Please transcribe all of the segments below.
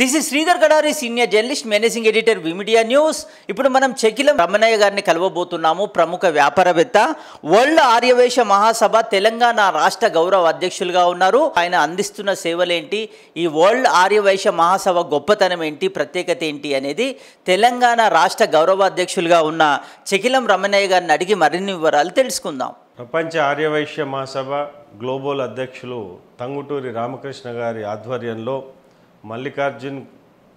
this is Sridhar Gadari senior journalist managing editor V Media news ఇప్పుడు మనం చెకిలం రమణయ్య గారిని కలవబోతున్నాము ప్రముఖ వ్యాపారవేత్త వరల్డ్ ఆర్యవేశ మహాసభ తెలంగాణ రాష్ట్ర గౌరవ అధ్యక్షులుగా ఉన్నారు ఆయన అందిస్తున్న సేవలేంటి ఈ వరల్డ్ ఆర్యవేశ మహాసభ గొప్పతనం ఏంటి ప్రత్యేకత ఏంటి అనేది తెలంగాణ రాష్ట్ర గౌరవ అధ్యక్షులుగా ఉన్న చెకిలం రమణయ్య గారిని అడిగి మరిన్ని వివరాలు తెలుసుకుందాం ప్రపంచ ఆర్యవైశ్య మహాసభ గ్లోబల్ అధ్యక్షులు తంగుటూరి రామకృష్ణ గారి ఆధ్వర్యంలో మల్లికార్జున్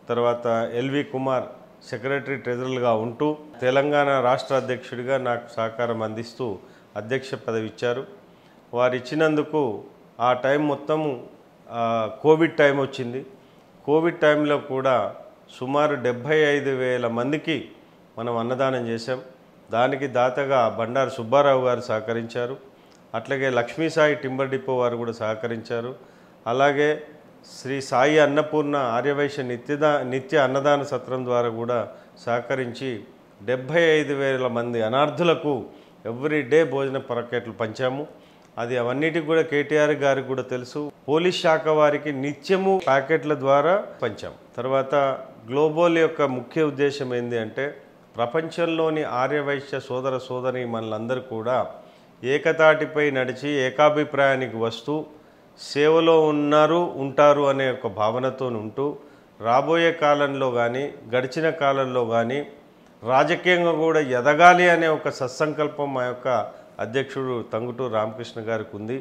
తర్వాత ఎల్వి కుమార్ సెక్రటరీ ట్రెజరర్గా ఉంటూ తెలంగాణ రాష్ట్ర అధ్యక్షుడిగా నాకు సహకారం అందిస్తూ అధ్యక్ష పదవి ఇచ్చారు వారు ఇచ్చినందుకు ఆ టైం మొత్తం కోవిడ్ టైం వచ్చింది కోవిడ్ టైంలో కూడా సుమారు డెబ్భై ఐదు వేల మందికి మనం అన్నదానం చేశాం దానికి దాతగా బండారు సుబ్బారావు గారు సహకరించారు అట్లాగే లక్ష్మీసాయి టింబర్ డిపో వారు కూడా సహకరించారు అలాగే శ్రీ సాయి అన్నపూర్ణ ఆర్యవైశ్య నిత్యదా నిత్య అన్నదాన సత్రం ద్వారా కూడా సహకరించి డెబ్భై ఐదు వేల మంది అనార్థులకు ఎవ్రీ డే భోజన పరకెట్లు పంచాము అది అవన్నిటికి కూడా కేటీఆర్ గారికి కూడా తెలుసు పోలీస్ శాఖ వారికి నిత్యము ప్యాకెట్ల ద్వారా పంచాం తర్వాత గ్లోబల్ యొక్క ముఖ్య ఉద్దేశం ఏంటి అంటే ప్రపంచంలోని ఆర్యవైశ్య సోదర సోదరి మనలందరూ కూడా ఏకతాటిపై నడిచి ఏకాభిప్రాయానికి వస్తూ సేవలో ఉన్నారు ఉంటారు అనే ఒక భావనతో ఉంటూ రాబోయే కాలంలో కానీ గడిచిన కాలంలో కానీ రాజకీయంగా కూడా ఎదగాలి అనే ఒక సత్సంకల్పం మా యొక్క అధ్యక్షుడు తంగుటూరు రామకృష్ణ గారికి ఉంది